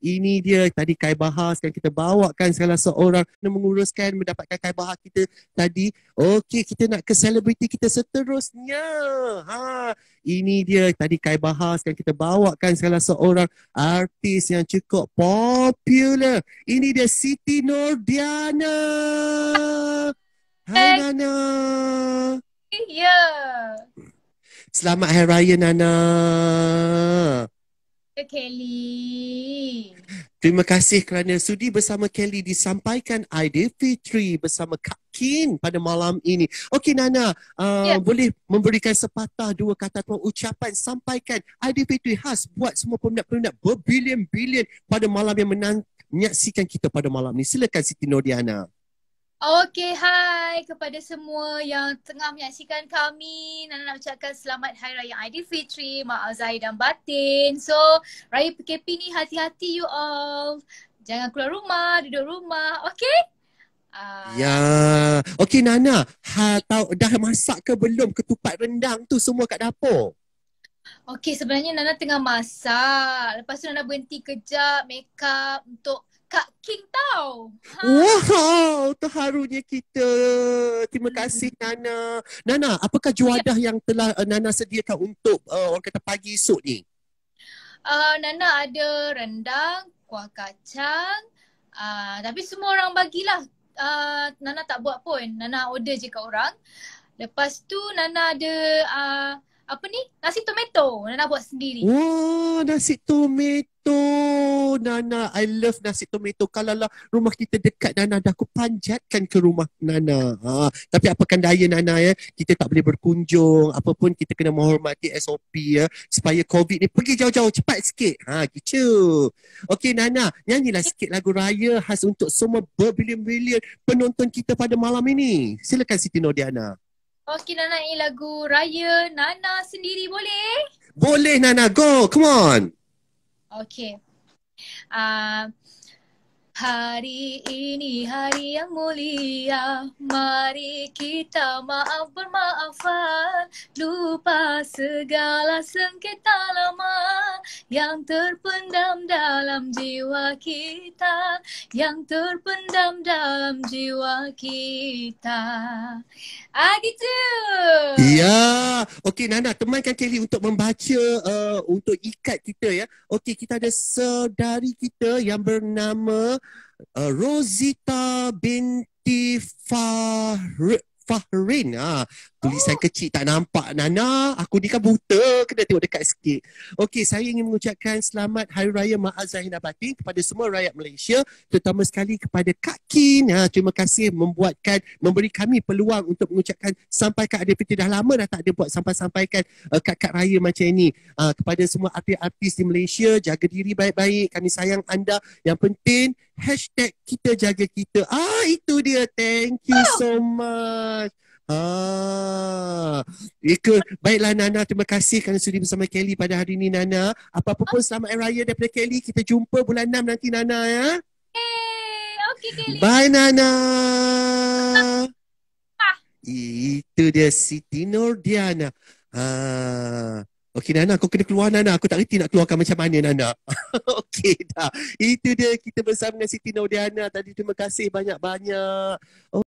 Ini dia tadi Kai Bahar sekarang kita bawakan salah seorang yang menguruskan mendapatkan Kai bahas kita tadi. Okey, kita nak ke selebriti kita seterusnya. Ha, ini dia tadi Kai Bahar sekarang kita bawakan salah seorang artis yang cukup popular. Ini dia Siti Nordiana. Hai Nana. Ya. Yeah. Selamat Hari Raya Nana. Dr. Kelly. Terima kasih kerana sudi bersama Kelly disampaikan idea Fitri bersama Kak Kin pada malam ini. Okey Nana, uh, yeah. boleh memberikan sepatah dua kata atau ucapan sampaikan idea Fitri khas buat semua peminat-peminat berbilion-bilion pada malam yang menanti menyaksikan kita pada malam ini. Silakan Siti Nodiana. Ya, Okay, hi kepada semua yang tengah menyaksikan kami. Nana nak ucapkan selamat Hari Raya Aidilfitri, maaf Zahir dan Batin. So, Raya PKP ni hati-hati you all. Jangan keluar rumah, duduk rumah. Okay? Uh, ah. ya. Okay, Nana. Ha, tahu, dah masak ke belum ketupat rendang tu semua kat dapur? Okay, sebenarnya Nana tengah masak. Lepas tu Nana berhenti kejap, make up untuk Kak King tau. Ha. Wow, terharunya kita. Terima hmm. kasih Nana. Nana, apakah oh, ya. juadah ya. yang telah uh, Nana sediakan untuk uh, orang kata pagi esok ni? Uh, Nana ada rendang, kuah kacang. Uh, tapi semua orang bagilah. Uh, Nana tak buat pun. Nana order je kat orang. Lepas tu Nana ada uh, apa ni? Nasi tomato tomato. Nana buat sendiri. Wah, nasi tomato. Nana, I love nasi tomato. Kalau lah rumah kita dekat Nana, dah aku panjatkan ke rumah Nana. Ha. Tapi apakan daya Nana ya, kita tak boleh berkunjung. Apapun kita kena menghormati SOP ya. Supaya COVID ni pergi jauh-jauh cepat sikit. Ha, gitu. Okay Nana, nyanyilah sikit lagu raya khas untuk semua berbilion-bilion penonton kita pada malam ini. Silakan Siti Nodiana. Okey, Okey Nana ini lagu Raya Nana sendiri boleh? Boleh Nana go come on. Okey. Uh, hari ini hari yang mulia Mari kita maaf bermaafan Lu segala sengketa lama yang terpendam dalam jiwa kita yang terpendam dalam jiwa kita ah gitu ya okey nana temankan Kelly untuk membaca uh, untuk ikat kita ya okey kita ada saudari kita yang bernama uh, Rosita binti Fahri Fahrin. Ha. Tulisan kecil tak nampak Nana Aku ni kan buta Kena tengok dekat sikit Okay, saya ingin mengucapkan Selamat Hari Raya Maaf Zahina Batin Kepada semua rakyat Malaysia Terutama sekali kepada Kak Kin ha, Terima kasih membuatkan Memberi kami peluang Untuk mengucapkan Sampai Kak Adepiti Dah lama dah tak ada buat Sampai-sampaikan uh, Kak-kak Raya macam ni ha, Kepada semua artis-artis di Malaysia Jaga diri baik-baik Kami sayang anda Yang penting Hashtag kita jaga kita Ah itu dia Thank you so much itu ya baiklah Nana terima kasih kerana sudi bersama Kelly pada hari ini Nana. Apa-apa pun selamat hari raya daripada Kelly. Kita jumpa bulan 6 nanti Nana ya. Hey, okay, Kelly. Bye Nana. Itu dia Siti Nordiana. Ha. Okey Nana, aku kena keluar Nana. Aku tak reti nak keluarkan macam mana Nana. Okey dah. Itu dia kita bersama dengan Siti Nordiana tadi. Terima kasih banyak-banyak. Oh.